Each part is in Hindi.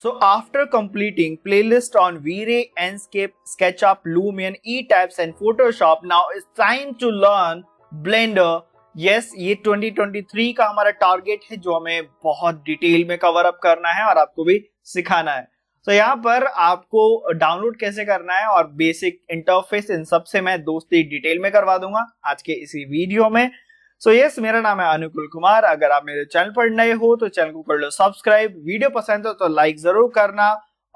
So after completing playlist on V-Ray, Enscape, SketchUp, Lumion, E-Types and Photoshop, now it's time to learn Blender. Yes, ये 2023 का हमारा टारगेट है जो हमें बहुत डिटेल में कवर अप करना है और आपको भी सिखाना है तो so, यहाँ पर आपको डाउनलोड कैसे करना है और बेसिक इंटरफेस इन सबसे मैं दोस्ती डिटेल में करवा दूंगा आज के इसी वीडियो में सो यस मेरा नाम है अनुकुल कुमार अगर आप मेरे चैनल पर नए हो तो चैनल को कर लो सब्सक्राइब वीडियो पसंद हो तो लाइक जरूर करना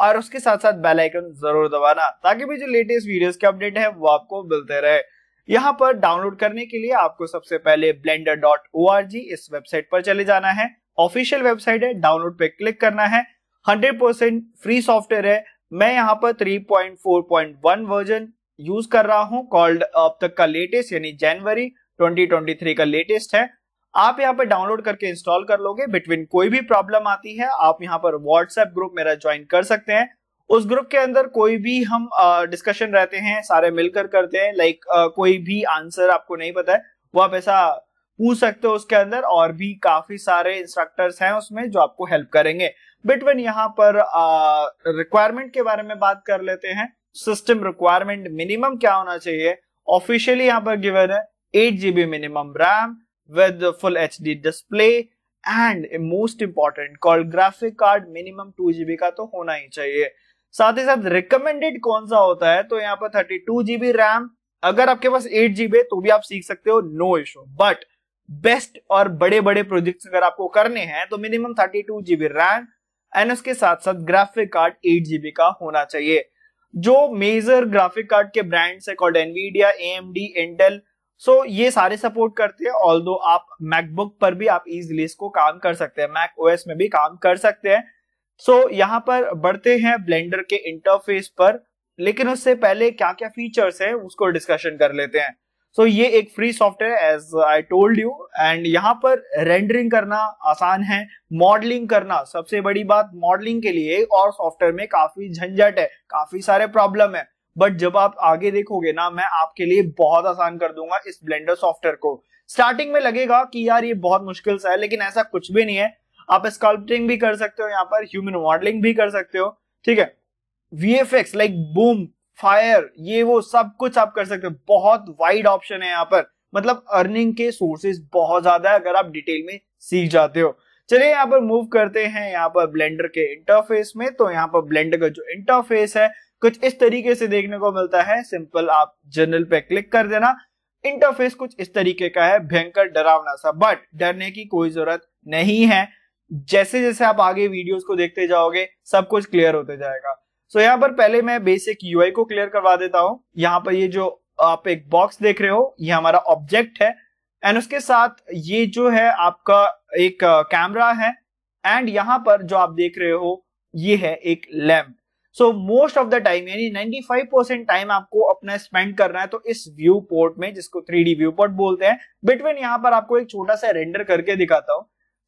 और उसके साथ साथ बेल आइकन जरूर दबाना ताकि भी जो लेटेस्ट वीडियोस के अपडेट है वो आपको मिलते रहे यहाँ पर डाउनलोड करने के लिए आपको सबसे पहले Blender dot O R G इस वेबसाइट पर चले जाना है ऑफिशियल वेबसाइट है डाउनलोड पे क्लिक करना है हंड्रेड परसेंट फ्री सॉफ्टवेयर है मैं यहाँ पर वन वर्जन यूज कर रहा हूँ कॉल्ड अब तक का लेटेस्ट यानी जनवरी 2023 का लेटेस्ट है आप यहाँ पर डाउनलोड करके इंस्टॉल कर लोगे बिटवीन कोई भी प्रॉब्लम आती है आप यहाँ पर व्हाट्सएप ग्रुप मेरा ज्वाइन कर सकते हैं उस ग्रुप के अंदर कोई भी हम डिस्कशन uh, रहते हैं सारे मिलकर करते हैं लाइक like, uh, कोई भी आंसर आपको नहीं पता है वो आप ऐसा पूछ सकते हो उसके अंदर और भी काफी सारे इंस्ट्रक्टर्स हैं उसमें जो आपको हेल्प करेंगे बिटवीन यहाँ पर रिक्वायरमेंट uh, के बारे में बात कर लेते हैं सिस्टम रिक्वायरमेंट मिनिमम क्या होना चाहिए ऑफिशियली यहाँ पर गिवन है 8 GB minimum RAM with the full HD display and most important called graphic card minimum 2 GB का तो होना ही चाहिए साथ ही साथ रिकमेंडेड कौन सा होता है तो यहाँ पर 32 जीबी रैम अगर आपके पास 8 जीबी तो भी आप सीख सकते हो नो इशू बट बेस्ट और बड़े बड़े प्रोजेक्ट्स अगर आपको करने हैं तो मिनिमम 32 जीबी रैम एंड उसके साथ साथ ग्राफिक कार्ड 8 जीबी का होना चाहिए जो मेजर ग्राफिक कार्ड के ब्रांड्स है called Nvidia AMD Intel so so, ये सारे सपोर्ट करते हैं ऑल दो आप मैकबुक पर भी आप इजिली इसको काम कर सकते हैं मैक ओएस में भी काम कर सकते हैं सो so, यहाँ पर बढ़ते हैं ब्लेंडर के इंटरफेस पर लेकिन उससे पहले क्या क्या फीचर्स हैं उसको डिस्कशन कर लेते हैं सो so, ये एक free software as I told you and यहाँ पर रेंडरिंग करना आसान है मॉडलिंग करना सबसे बड़ी बात मॉडलिंग के लिए और सॉफ्टवेयर में काफी झंझट है काफी सारे प्रॉब्लम है बट जब आप आगे देखोगे ना मैं आपके लिए बहुत आसान कर दूंगा इस ब्लेंडर सॉफ्टवेयर को स्टार्टिंग में लगेगा कि यार ये बहुत मुश्किल सा है लेकिन ऐसा कुछ भी नहीं है आप स्कल्पटिंग भी कर सकते हो यहाँ पर ह्यूमन मॉडलिंग भी कर सकते हो ठीक है वीएफएक्स लाइक बूम फायर ये वो सब कुछ आप कर सकते हो बहुत वाइड ऑप्शन है यहाँ पर मतलब अर्निंग के सोर्सेज बहुत ज्यादा है अगर आप डिटेल में सीख जाते हो चलिए यहाँ पर मूव करते हैं यहाँ पर ब्लेंडर के इंटरफेस में तो यहाँ पर ब्लेंडर का जो इंटरफेस है कुछ इस तरीके से देखने को मिलता है सिंपल आप जनरल पे क्लिक कर देना इंटरफेस कुछ इस तरीके का है भयंकर डरावना सा बट डरने की कोई जरूरत नहीं है जैसे जैसे आप आगे वीडियोस को देखते जाओगे सब कुछ क्लियर होते जाएगा सो so, यहाँ पर पहले मैं बेसिक यूआई को क्लियर करवा देता हूँ यहाँ पर ये जो आप एक बॉक्स देख रहे हो ये हमारा ऑब्जेक्ट है एंड उसके साथ ये जो है आपका एक कैमरा है एंड यहाँ पर जो आप देख रहे हो ये है एक lamp so most of the time यानी 95 परसेंट टाइम आपको अपना स्पेंड करना है तो इस व्यू पोर्ट में जिसको थ्री डी व्यू पोर्ट बोलते हैं बिटवीन यहाँ पर आपको एक छोटा सा रेंडर करके दिखाता हूँ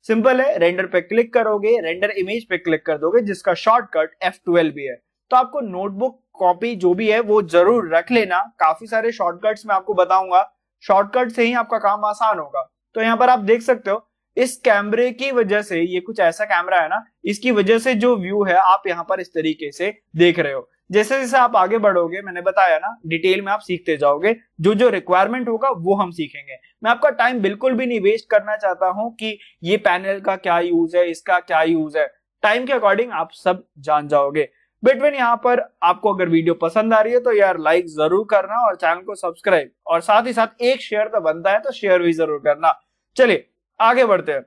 सिंपल है रेंडर पे क्लिक करोगे रेंडर इमेज पे क्लिक कर दोगे जिसका शॉर्टकट एफ ट्वेल्व भी है तो आपको नोटबुक कॉपी जो भी है वो जरूर रख लेना काफी सारे शॉर्टकट्स में आपको बताऊंगा शॉर्टकट से ही आपका काम आसान होगा तो यहाँ पर आप देख सकते हो इस कैमरे की वजह से ये कुछ ऐसा कैमरा है ना इसकी वजह से जो व्यू है आप यहाँ पर इस तरीके से देख रहे हो जैसे जैसे आप आगे बढ़ोगे मैंने बताया ना डिटेल में आप सीखते जाओगे जो जो रिक्वायरमेंट होगा वो हम सीखेंगे मैं आपका टाइम बिल्कुल भी नहीं वेस्ट करना चाहता हूं कि ये पैनल का क्या यूज है इसका क्या यूज है टाइम के अकॉर्डिंग आप सब जान जाओगे बिटवीन यहाँ पर आपको अगर वीडियो पसंद आ रही है तो यार लाइक जरूर करना और चैनल को सब्सक्राइब और साथ ही साथ एक शेयर तो बनता है तो शेयर भी जरूर करना चलिए आगे बढ़ते हैं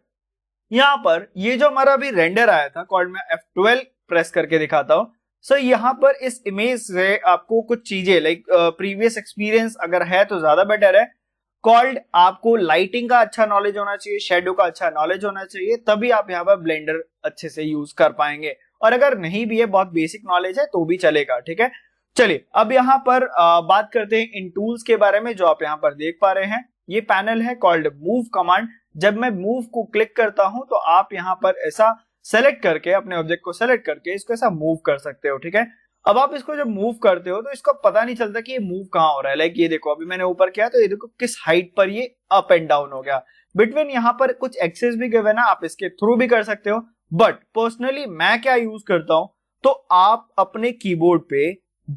यहां पर ये जो हमारा अभी रेंडर आया था कॉल्ड एफ F12 प्रेस करके दिखाता हूं सो so, यहाँ पर इस इमेज से आपको कुछ चीजें लाइक प्रीवियस एक्सपीरियंस अगर है तो ज्यादा बेटर है कॉल्ड आपको लाइटिंग का अच्छा नॉलेज होना चाहिए शेडो का अच्छा नॉलेज होना चाहिए तभी आप यहाँ पर ब्लेंडर अच्छे से यूज कर पाएंगे और अगर नहीं भी है बहुत बेसिक नॉलेज है तो भी चलेगा ठीक है चलिए अब यहाँ पर आ, बात करते हैं इन टूल्स के बारे में जो आप यहाँ पर देख पा रहे हैं ये पैनल है कॉल्ड मूव कमांड जब मैं मूव को क्लिक करता हूं तो आप यहाँ पर ऐसा सेलेक्ट करके अपने ऑब्जेक्ट को सेलेक्ट करके इसको ऐसा मूव कर सकते हो ठीक है अब आप इसको जब मूव करते हो तो इसको पता नहीं चलता कि ये मूव कहाँ हो रहा है लाइक ये देखो अभी मैंने ऊपर किया तो ये देखो किस हाइट पर ये अप एंड डाउन हो गया बिटवीन यहाँ पर कुछ एक्सेस भी गए ना आप इसके थ्रू भी कर सकते हो बट पर्सनली मैं क्या यूज करता हूं तो आप अपने कीबोर्ड पे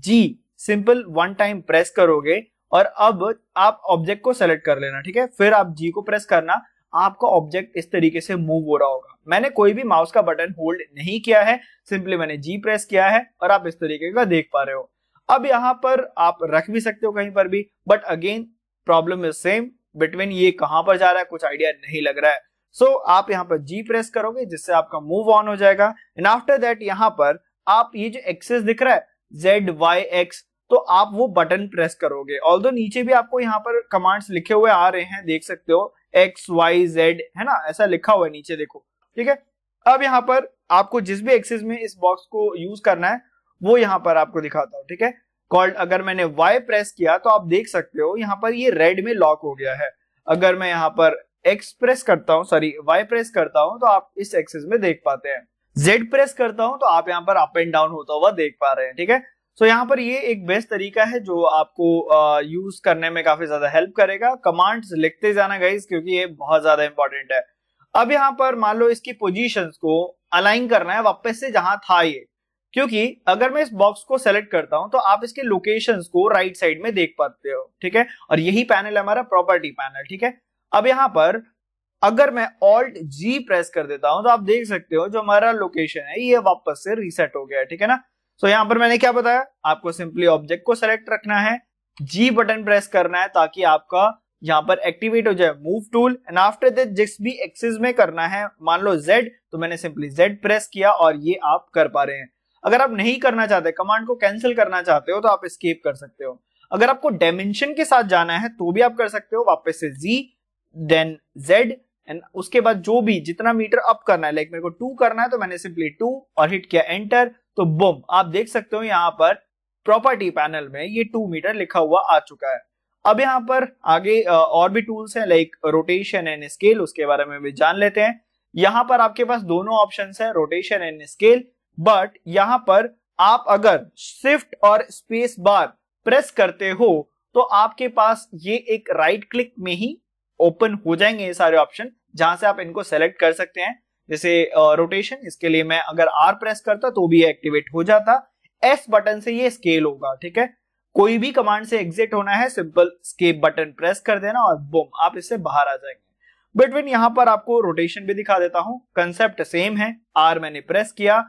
G simple one time press करोगे और अब आप ऑब्जेक्ट को सेलेक्ट कर लेना ठीक है फिर आप जी को प्रेस करना आपका ऑब्जेक्ट इस तरीके से मूव हो रहा होगा मैंने कोई भी माउस का बटन होल्ड नहीं किया है सिंपली मैंने जी प्रेस किया है और आप इस तरीके का देख पा रहे हो अब यहाँ पर आप रख भी सकते हो कहीं पर भी but again problem is same between ये कहाँ पर जा रहा है कुछ आइडिया नहीं लग रहा है सो so, आप यहाँ पर जी प्रेस करोगे जिससे आपका मूव ऑन हो जाएगा एंड आफ्टर दैट यहाँ पर आप ये जो एक्सेस दिख रहा है जेड वाई एक्स तो आप वो बटन प्रेस करोगे ऑल नीचे भी आपको यहाँ पर कमांड्स लिखे हुए आ रहे हैं देख सकते हो एक्स वाई जेड है ना ऐसा लिखा हुआ है नीचे देखो ठीक है अब यहाँ पर आपको जिस भी एक्सिस में इस बॉक्स को यूज करना है वो यहाँ पर आपको दिखाता हूँ ठीक है कॉल्ड अगर मैंने वाई प्रेस किया तो आप देख सकते हो यहाँ पर ये रेड में लॉक हो गया है अगर मैं यहाँ पर एक्स प्रेस करता हूँ सॉरी वाई प्रेस करता हूँ तो आप इस एक्सिस में देख पाते हैं जेड प्रेस करता हूं तो आप यहाँ पर अप एंड डाउन होता हुआ देख पा रहे हैं ठीक है सो यहाँ पर ये एक बेस्ट तरीका है जो आपको यूज करने में काफी ज्यादा हेल्प करेगा कमांड्स लिखते जाना गाइज क्योंकि ये बहुत ज्यादा इंपॉर्टेंट है अब यहाँ पर मान लो इसकी पोजिशन को अलाइन करना है वापस से जहां था ये क्योंकि अगर मैं इस बॉक्स को सेलेक्ट करता हूं तो आप इसके लोकेशंस को राइट right साइड में देख पाते हो ठीक है और यही पैनल है हमारा प्रॉपर्टी पैनल ठीक है अब यहां पर अगर मैं ऑल्ट जी प्रेस कर देता हूं तो आप देख सकते हो जो हमारा लोकेशन है ये वापस से रीसेट हो गया है ठीक है ना सो so, यहां पर मैंने क्या बताया आपको सिंपली ऑब्जेक्ट को सेलेक्ट रखना है जी बटन प्रेस करना है ताकि आपका यहाँ पर एक्टिवेट हो जाए move tool and after that जिस भी एक्सिस में करना है मान लो जेड तो मैंने सिंपली जेड प्रेस किया और ये आप कर पा रहे हैं अगर आप नहीं करना चाहते कमांड को कैंसिल करना चाहते हो तो आप स्केप कर सकते हो अगर आपको डायमेंशन के साथ जाना है तो भी आप कर सकते हो वापस से जी देन जेड एंड उसके बाद जो भी जितना मीटर अप करना है लाइक मेरे को टू करना है तो मैंने सिंपली टू और हिट किया एंटर तो बुम आप देख सकते हो यहाँ पर प्रॉपर्टी पैनल में ये टू मीटर लिखा हुआ आ चुका है अब यहाँ पर आगे और भी टूल्स हैं लाइक रोटेशन एंड स्केल उसके बारे में भी जान लेते हैं यहाँ पर आपके पास दोनों ऑप्शन है रोटेशन एंड स्केल बट यहाँ पर आप अगर स्विफ्ट और स्पेस बार प्रेस करते हो तो आपके पास ये एक राइट क्लिक में ही ओपन हो जाएंगे ये सारे ऑप्शन जहां से आप इनको सेलेक्ट कर सकते हैं जैसे रोटेशन इसके लिए मैं अगर आर प्रेस करता तो भी एक्टिवेट हो जाता एस बटन से ये स्केल होगा ठीक है कोई भी कमांड से एग्जिट होना है सिंपल स्केप बटन प्रेस कर देना और बुम आप इससे बाहर आ जाएंगे बिटवीन यहां पर आपको रोटेशन भी दिखा देता हूं कंसेप्ट सेम है आर मैंने प्रेस किया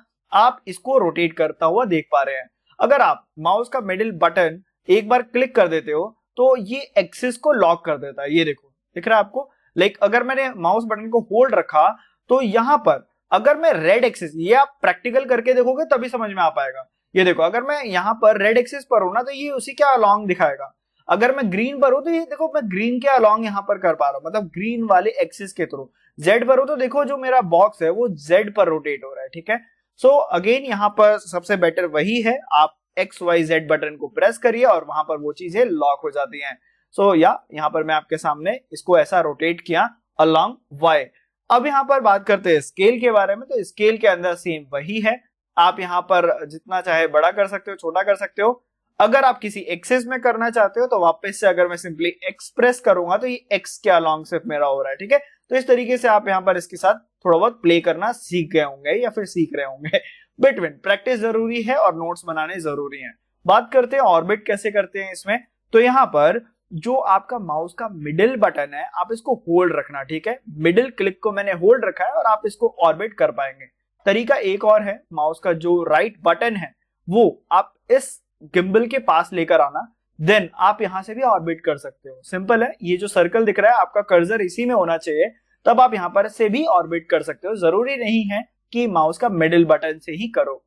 आप इसको रोटेट करता हुआ देख पा रहे हैं अगर आप माउस का मिडिल बटन एक बार क्लिक कर देते हो तो ये एक्सिस को लॉक कर देता है ये देखो दिख रहा है आपको लाइक अगर मैंने माउस बटन को होल्ड रखा तो यहां पर अगर मैं रेड एक्सिस ये आप प्रैक्टिकल करके देखोगे तभी समझ में आ पाएगा ये देखो अगर मैं यहाँ पर रेड एक्सिस पर हूं ना तो ये उसी के अलॉन्ग दिखाएगा अगर मैं ग्रीन पर हूं तो ये देखो मैं ग्रीन के अलॉन्ग यहाँ पर कर पा रहा हूं मतलब ग्रीन वाले एक्सिस के थ्रू जेड पर हूं तो देखो जो मेरा बॉक्स है वो जेड पर रोटेट हो रहा है ठीक है सो अगेन यहाँ पर सबसे बेटर वही है आप एक्स वाई जेड बटन को प्रेस करिए और वहां पर वो चीजें लॉक हो जाती है सो so, या यहाँ पर मैं आपके सामने इसको ऐसा रोटेट किया अलॉन्ग वाई अब यहाँ पर बात करते हैं स्केल के बारे में तो स्केल के अंदर सेम वही है आप यहाँ पर जितना चाहे बड़ा कर सकते हो छोटा कर सकते हो अगर आप किसी एक्सेस में करना चाहते हो तो वापस से अगर मैं सिंपली एक्सप्रेस करूंगा तो ये एक्स के अलॉन्ग सिर्फ मेरा हो रहा है ठीक है तो इस तरीके से आप यहाँ पर इसके साथ थोड़ा बहुत प्ले करना सीख गए होंगे या फिर सीख रहे होंगे बिटविन प्रैक्टिस जरूरी है और नोट्स बनाने जरूरी है बात करते हैं ऑर्बिट कैसे करते हैं इसमें तो यहाँ पर जो आपका माउस का मिडिल बटन है आप इसको होल्ड रखना ठीक है मिडिल क्लिक को मैंने होल्ड रखा है और आप इसको ऑर्बिट कर पाएंगे तरीका एक और है माउस का जो राइट बटन है वो आप इस गिम्बल के पास लेकर आना देन आप यहां से भी ऑर्बिट कर सकते हो सिंपल है ये जो सर्कल दिख रहा है आपका कर्जर इसी में होना चाहिए तब आप यहां पर से भी ऑर्बिट कर सकते हो जरूरी नहीं है कि माउस का मिडिल बटन से ही करो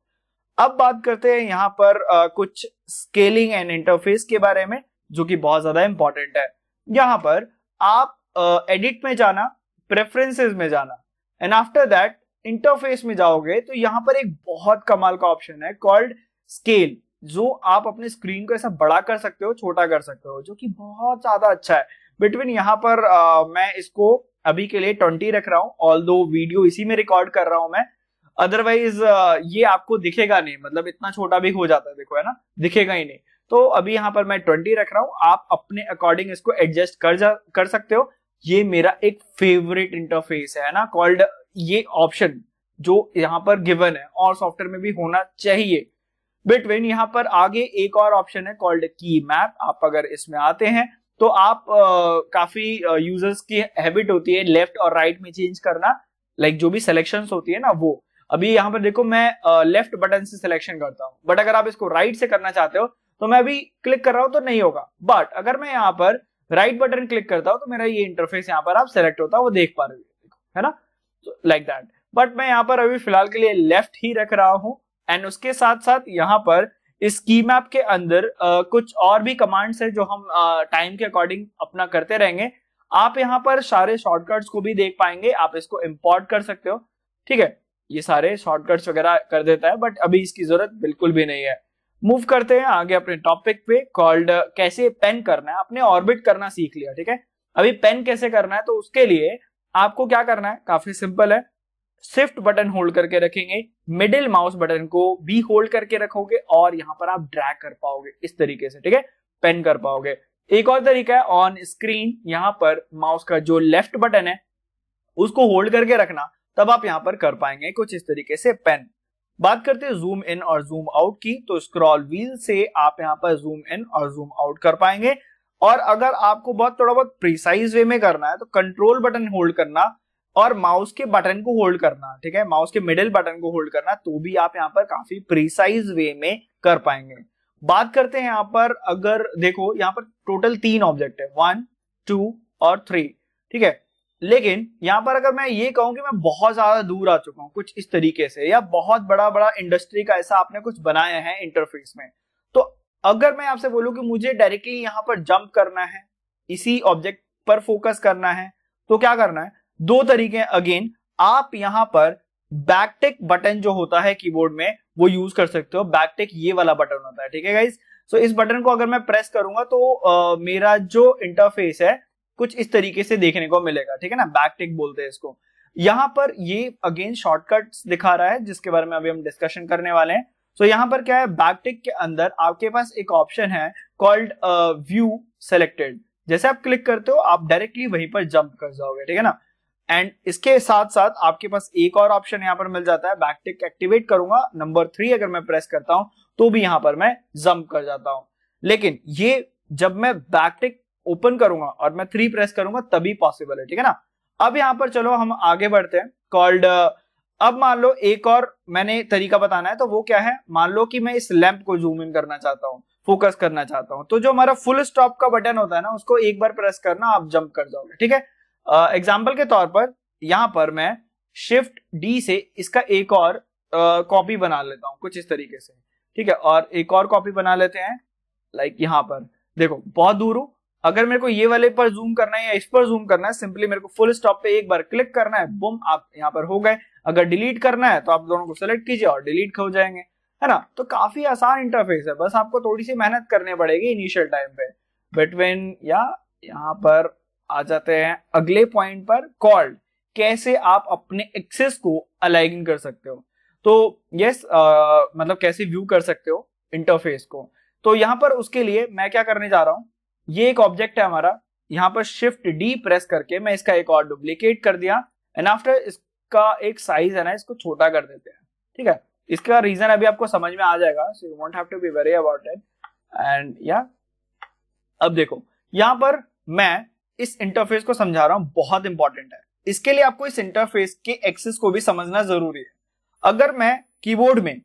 अब बात करते हैं यहाँ पर आ, कुछ स्केलिंग एंड इंटरफेस के बारे में जो कि बहुत ज्यादा इंपॉर्टेंट है यहां पर आप एडिट uh, में जाना प्रेफरेंसेज में जाना एंड आफ्टर दैट इंटरफेस में जाओगे तो यहाँ पर एक बहुत कमाल का ऑप्शन है कॉल्ड स्केल जो आप अपने स्क्रीन को ऐसा बड़ा कर सकते हो छोटा कर सकते हो जो कि बहुत ज्यादा अच्छा है बिटवीन यहाँ पर uh, मैं इसको अभी के लिए ट्वेंटी रख रहा हूँ ऑल दो वीडियो इसी में रिकॉर्ड कर रहा हूं मैं अदरवाइज ये आपको दिखेगा नहीं मतलब इतना छोटा भी हो जाता है देखो है ना दिखेगा ही नहीं तो अभी यहाँ पर मैं ट्वेंटी रख रहा हूँ आप अपने अकॉर्डिंग इसको एडजस्ट कर जा कर सकते हो ये मेरा एक फेवरेट इंटरफेस है ना कॉल्ड ये ऑप्शन जो यहाँ पर गिवन है और सॉफ्टवेयर में भी होना चाहिए बिटवेन यहाँ पर आगे एक और ऑप्शन है कॉल्ड की मैप आप अगर इसमें आते हैं तो आप आ, काफी यूजर्स की हैबिट होती है लेफ्ट और राइट में चेंज करना लाइक जो भी सिलेक्शन होती है ना वो अभी यहाँ पर देखो मैं लेफ्ट बटन से सिलेक्शन करता हूँ बट अगर आप इसको राइट से करना चाहते हो तो मैं अभी क्लिक कर रहा हूं तो नहीं होगा बट अगर मैं यहाँ पर राइट बटन क्लिक करता हूं तो मेरा ये इंटरफेस यहाँ पर आप सेलेक्ट होता है वो देख पा रहे हो है ना लाइक दैट बट मैं यहाँ पर अभी फिलहाल के लिए लेफ्ट ही रख रहा हूँ एंड उसके साथ साथ यहाँ पर इस की मैप के अंदर आ, कुछ और भी कमांड्स है जो हम टाइम के अकॉर्डिंग अपना करते रहेंगे आप यहाँ पर सारे शॉर्टकट्स को भी देख पाएंगे आप इसको इम्पोर्ट कर सकते हो ठीक है ये सारे शॉर्टकट्स वगैरह कर देता है बट अभी इसकी जरूरत बिल्कुल भी नहीं है मूव करते हैं आगे अपने टॉपिक पे कॉल्ड uh, कैसे पेन करना है आपने ऑर्बिट करना सीख लिया ठीक है अभी पेन कैसे करना है तो उसके लिए आपको क्या करना है काफी सिंपल है स्विफ्ट बटन होल्ड करके रखेंगे मिडिल माउस बटन को भी होल्ड करके रखोगे और यहां पर आप ड्रैग कर पाओगे इस तरीके से ठीक है पेन कर पाओगे एक और तरीका है ऑन स्क्रीन यहां पर माउस का जो लेफ्ट बटन है उसको होल्ड करके रखना तब आप यहां पर कर पाएंगे कुछ इस तरीके से पेन बात करते हैं जूम इन और जूम आउट की तो स्क्रॉल व्हील से आप यहाँ पर जूम इन और जूम आउट कर पाएंगे और अगर आपको बहुत थोड़ा बहुत प्रिसाइज वे में करना है तो कंट्रोल बटन होल्ड करना और माउस के बटन को होल्ड करना ठीक है माउस के मिडिल बटन को होल्ड करना तो भी आप यहाँ पर काफी प्रिसाइज वे में कर पाएंगे बात करते हैं यहाँ पर अगर देखो यहाँ पर टोटल तीन ऑब्जेक्ट है वन टू और थ्री ठीक है लेकिन यहाँ पर अगर मैं ये कहूँ कि मैं बहुत ज्यादा दूर आ चुका हूँ कुछ इस तरीके से या बहुत बड़ा बड़ा इंडस्ट्री का ऐसा आपने कुछ बनाया है इंटरफेस में तो अगर मैं आपसे बोलू कि मुझे डायरेक्टली यहाँ पर जंप करना है इसी ऑब्जेक्ट पर फोकस करना है तो क्या करना है दो तरीके अगेन आप यहाँ पर बैकटेक बटन जो होता है कीबोर्ड में वो यूज कर सकते हो बैकटेक ये वाला बटन होता है ठीक है गाइज सो so, इस बटन को अगर मैं प्रेस करूंगा तो आ, मेरा जो इंटरफेस है कुछ इस तरीके से देखने को मिलेगा ठीक है ना बैकटेक बोलते हैं इसको यहाँ पर ये अगेन शॉर्टकट दिखा रहा है जिसके बारे में अभी हम डिस्कशन करने वाले हैं सो so, यहाँ पर क्या है बैकटेक के अंदर आपके पास एक ऑप्शन है कॉल्ड व्यू सेलेक्टेड जैसे आप क्लिक करते हो आप डायरेक्टली वहीं पर जंप कर जाओगे ठीक है ना एंड इसके साथ साथ आपके पास एक और ऑप्शन यहाँ पर मिल जाता है बैकटेक एक्टिवेट करूंगा नंबर थ्री अगर मैं प्रेस करता हूं तो भी यहाँ पर मैं जंप कर जाता हूं लेकिन ये जब मैं बैकटेक ओपन करूंगा और मैं थ्री प्रेस करूंगा तभी पॉसिबल है ठीक है ना अब यहाँ पर चलो हम आगे बढ़ते हैं कॉल्ड uh, अब मान लो एक और मैंने तरीका बताना है तो वो क्या है मान लो कि मैं इस लैंप को जूम इन करना चाहता हूँ फोकस करना चाहता हूँ तो जो हमारा फुल स्टॉप का बटन होता है ना उसको एक बार प्रेस करना आप जंप कर जाओगे ठीक है एग्जाम्पल uh, के तौर पर यहाँ पर मैं शिफ्ट डी से इसका एक और कॉपी uh, बना लेता हूँ कुछ इस तरीके से ठीक है और एक और कॉपी बना लेते हैं लाइक यहां यहाँ पर देखो बहुत दूर हूं अगर मेरे को ये वाले पर जूम करना है या इस पर जूम करना है सिंपली मेरे को फुल स्टॉप पे एक बार क्लिक करना है बुम आप यहाँ पर हो गए अगर डिलीट करना है तो आप दोनों को सिलेक्ट कीजिए और डिलीट हो जाएंगे है ना तो काफी आसान इंटरफेस है बस आपको थोड़ी सी मेहनत करनी पड़ेगी इनिशियल टाइम पे बिटवीन या यहाँ पर आ जाते हैं अगले पॉइंट पर कॉल्ड कैसे आप अपने एक्सेस को अलाइन कर सकते हो तो यस मतलब कैसे व्यू कर सकते हो इंटरफेस को तो यहाँ पर उसके लिए मैं क्या करने जा रहा हूँ ये एक ऑब्जेक्ट है हमारा यहाँ पर शिफ्ट डी प्रेस करके मैं इसका एक और डुप्लीकेट कर दिया एंड आफ्टर इसका एक साइज है ना इसको छोटा कर देते हैं ठीक है इसका रीजन अभी आपको समझ में आ जाएगा सो यू वॉन्ट है अब देखो यहाँ पर मैं इस इंटरफेस को समझा रहा हूँ बहुत इंपॉर्टेंट है इसके लिए आपको इस इंटरफेस के एक्सेस को भी समझना जरूरी है अगर मैं कीबोर्ड में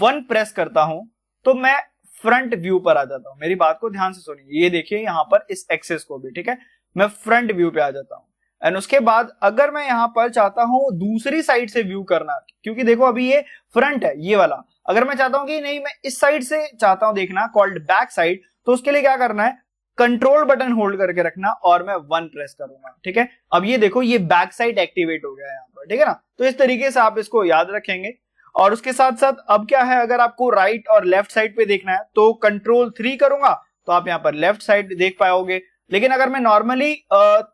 वन प्रेस करता हूं तो मैं फ्रंट व्यू पर आ जाता हूँ मेरी बात को ध्यान से सुनिए ये देखिए यहाँ पर इस एक्सेस को भी ठीक है मैं फ्रंट व्यू पे आ जाता हूँ एंड उसके बाद अगर मैं यहाँ पर चाहता हूँ दूसरी साइड से व्यू करना क्योंकि देखो अभी ये फ्रंट है ये वाला अगर मैं चाहता हूँ कि नहीं मैं इस साइड से चाहता हूँ देखना कॉल्ड बैक साइड तो उसके लिए क्या करना है कंट्रोल बटन होल्ड करके रखना और मैं वन प्रेस करूंगा ठीक है अब ये देखो ये बैक साइड एक्टिवेट हो गया है यहाँ पर ठीक है ना तो इस तरीके से आप इसको याद रखेंगे और उसके साथ साथ अब क्या है अगर आपको राइट और लेफ्ट साइड पे देखना है तो कंट्रोल थ्री करूंगा तो आप यहाँ पर लेफ्ट साइड देख पाओगे लेकिन अगर मैं नॉर्मली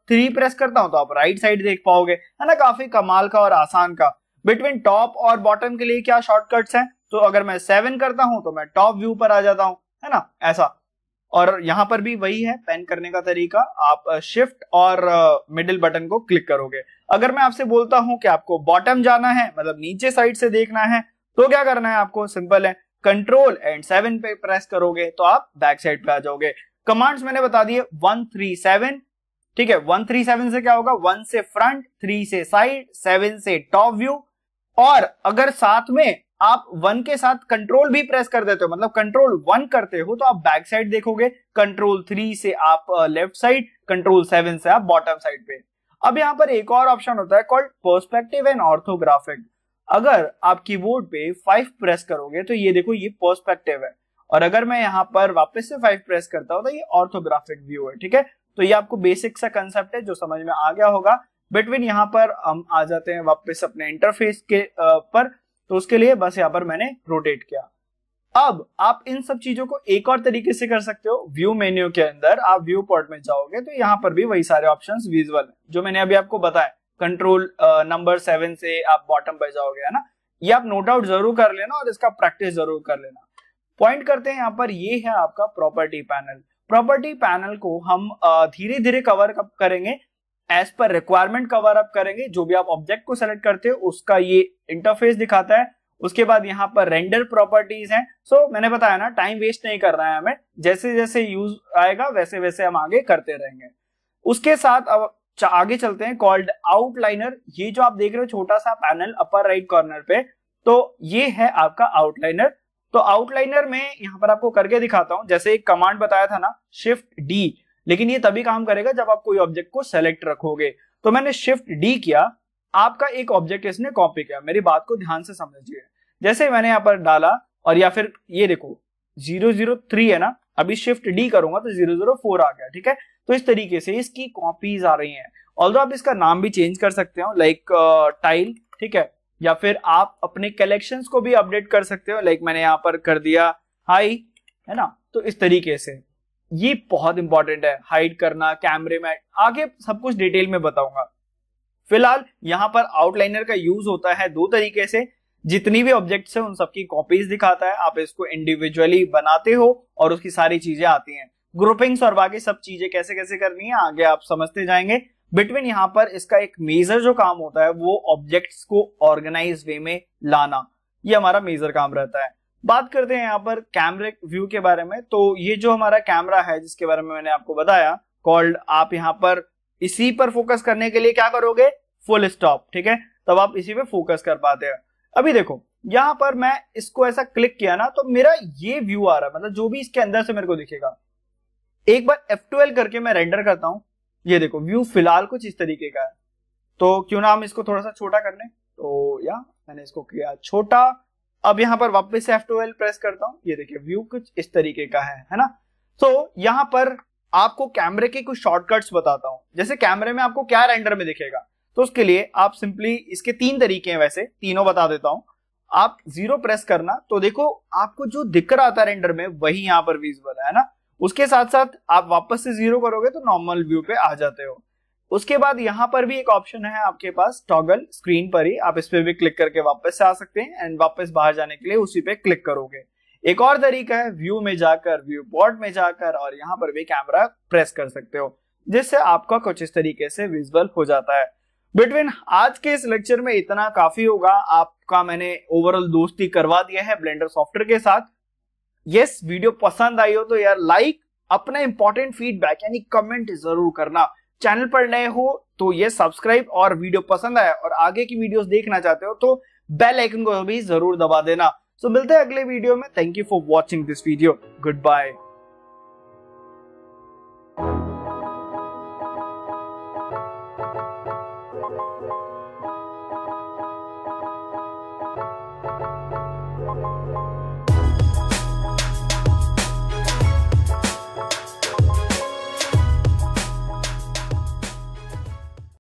थ्री प्रेस करता हूं तो आप राइट साइड देख पाओगे है ना काफी कमाल का और आसान का बिटवीन टॉप और बॉटम के लिए क्या शॉर्टकट्स हैं तो अगर मैं सेवन करता हूं तो मैं टॉप व्यू पर आ जाता हूं है ना ऐसा और यहां पर भी वही है पेन करने का तरीका आप शिफ्ट और मिडिल बटन को क्लिक करोगे अगर मैं आपसे बोलता हूं कि आपको बॉटम जाना है मतलब नीचे साइड से देखना है तो क्या करना है आपको सिंपल है कंट्रोल एंड सेवन पे प्रेस करोगे तो आप बैक साइड पे आ जाओगे कमांड्स मैंने बता दिए वन थ्री सेवन ठीक है वन थ्री सेवन से क्या होगा वन से फ्रंट थ्री से साइड सेवन से टॉप व्यू और अगर साथ में आप वन के साथ कंट्रोल भी प्रेस कर देते हो मतलब कंट्रोल वन करते हो तो आप बैक साइड देखोगे कंट्रोल थ्री से आप लेफ्ट साइड कंट्रोल सेवन से आप बॉटम साइड पे अब यहाँ पर एक और ऑप्शन होता है कॉल्ड पर्सपेक्टिव एंड ऑर्थोग्राफिक अगर आप कीबोर्ड पे फाइव प्रेस करोगे तो ये देखो ये पर्सपेक्टिव है और अगर मैं यहाँ पर वापस से फाइव प्रेस करता हूँ तो ये ऑर्थोग्राफिक व्यू है ठीक है तो ये आपको बेसिक सा कंसेप्ट है जो समझ में आ गया होगा बिटवीन यहाँ पर हम आ जाते हैं वापस अपने इंटरफेस के पर तो उसके लिए बस यहाँ पर मैंने रोटेट किया अब आप इन सब चीजों को एक और तरीके से कर सकते हो व्यू मेन्यू के अंदर आप व्यू पॉट में जाओगे तो यहाँ पर भी वही सारे ऑप्शन विजुअल है जो मैंने अभी आपको बताया कंट्रोल नंबर सेवन से आप बॉटम पर जाओगे है ना ये आप नोट आउट जरूर कर लेना और इसका प्रैक्टिस जरूर कर लेना पॉइंट करते हैं यहाँ पर ये है आपका प्रॉपर्टी पैनल प्रॉपर्टी पैनल को हम धीरे धीरे कवर अप करेंगे as per requirement cover up करेंगे जो भी आप ऑब्जेक्ट को सेलेक्ट करते हो उसका ये इंटरफेस दिखाता है उसके बाद यहाँ पर रेंडर प्रॉपर्टीज हैं सो so, मैंने बताया ना टाइम वेस्ट नहीं करना है हमें जैसे जैसे यूज आएगा वैसे वैसे हम आगे करते रहेंगे उसके साथ अब आगे चलते हैं कॉल्ड आउटलाइनर ये जो आप देख रहे हो छोटा सा पैनल अपर राइट कॉर्नर पे तो ये है आपका आउटलाइनर तो आउटलाइनर में यहाँ पर आपको करके दिखाता हूं जैसे एक कमांड बताया था ना शिफ्ट डी लेकिन ये तभी काम करेगा जब आप कोई ऑब्जेक्ट को सेलेक्ट रखोगे तो मैंने शिफ्ट डी किया आपका एक ऑब्जेक्ट इसने कॉपी किया मेरी बात को ध्यान से समझिए जैसे मैंने यहाँ पर डाला और या फिर ये देखो जीरो जीरो थ्री है ना अभी शिफ्ट डी करूंगा तो जीरो जीरो फोर आ गया ठीक है तो इस तरीके से इसकी कॉपीज आ रही हैं ऑल्दो आप इसका नाम भी चेंज कर सकते हो लाइक टाइल uh, ठीक है या फिर आप अपने कलेक्शंस को भी अपडेट कर सकते हो लाइक मैंने यहाँ पर कर दिया हाई है ना तो इस तरीके से ये बहुत इंपॉर्टेंट है हाइड करना कैमरे में आगे सब कुछ डिटेल में बताऊंगा फिलहाल यहाँ पर आउटलाइनर का यूज होता है दो तरीके से जितनी भी ऑब्जेक्ट्स है उन सबकी कॉपीज दिखाता है आप इसको इंडिविजुअली बनाते हो और उसकी सारी चीजें आती हैं ग्रुपिंग्स और बाकी सब चीजें कैसे कैसे करनी है आगे आप समझते जाएंगे बिटवीन यहाँ पर इसका एक मेजर जो काम होता है वो ऑब्जेक्ट्स को ऑर्गेनाइज वे में लाना ये हमारा मेजर काम रहता है बात करते हैं यहाँ पर कैमरे व्यू के बारे में तो ये जो हमारा कैमरा है जिसके बारे में मैंने आपको बताया कॉल्ड आप यहाँ पर इसी पर फोकस करने के लिए क्या करोगे फुल स्टॉप ठीक है तब आप इसी पे फोकस कर पाते हैं अभी देखो यहां पर मैं इसको ऐसा क्लिक किया ना तो मेरा ये व्यू आ रहा है मतलब जो भी इसके अंदर से मेरे को दिखेगा एक बार F12 करके मैं रेंडर करता हूं ये देखो व्यू फिलहाल कुछ इस तरीके का है तो क्यों ना हम इसको थोड़ा सा छोटा कर ले तो या मैंने इसको किया छोटा अब यहाँ पर वापस एफ प्रेस करता हूँ ये देखिए व्यू कुछ इस तरीके का है है ना तो यहां पर आपको कैमरे के कुछ शॉर्टकट्स बताता हूं जैसे कैमरे में आपको क्या रेंडर में दिखेगा तो उसके लिए आप सिंपली इसके तीन तरीके हैं वैसे तीनों बता देता हूं आप जीरो प्रेस करना तो देखो आपको जो दिक्कत आता है रेंडर में वही यहाँ पर विजिबल है ना उसके साथ साथ आप वापस से जीरो करोगे तो नॉर्मल व्यू पे आ जाते हो उसके बाद यहाँ पर भी एक ऑप्शन है आपके पास टॉगल स्क्रीन पर ही आप इस पर भी क्लिक करके वापस से आ सकते हैं एंड वापस बाहर जाने के लिए उसी पे क्लिक करोगे एक और तरीका है व्यू में जाकर व्यू बोर्ड में जाकर और यहाँ पर भी कैमरा प्रेस कर सकते हो जिससे आपका कुछ इस तरीके से विजिबल हो जाता है बिटवीन आज के इस लेक्चर में इतना काफी होगा आपका मैंने ओवरऑल दोस्ती करवा दिया है ब्लेंडर सॉफ्टवेयर के साथ यस yes, वीडियो पसंद आई हो तो यार लाइक अपना इंपॉर्टेंट फीडबैक यानी कमेंट जरूर करना चैनल पर नए हो तो ये सब्सक्राइब और वीडियो पसंद आया और आगे की वीडियोस देखना चाहते हो तो बेल आइकन को भी जरूर दबा देना सो so, मिलते हैं अगले वीडियो में thank you for watching this video good bye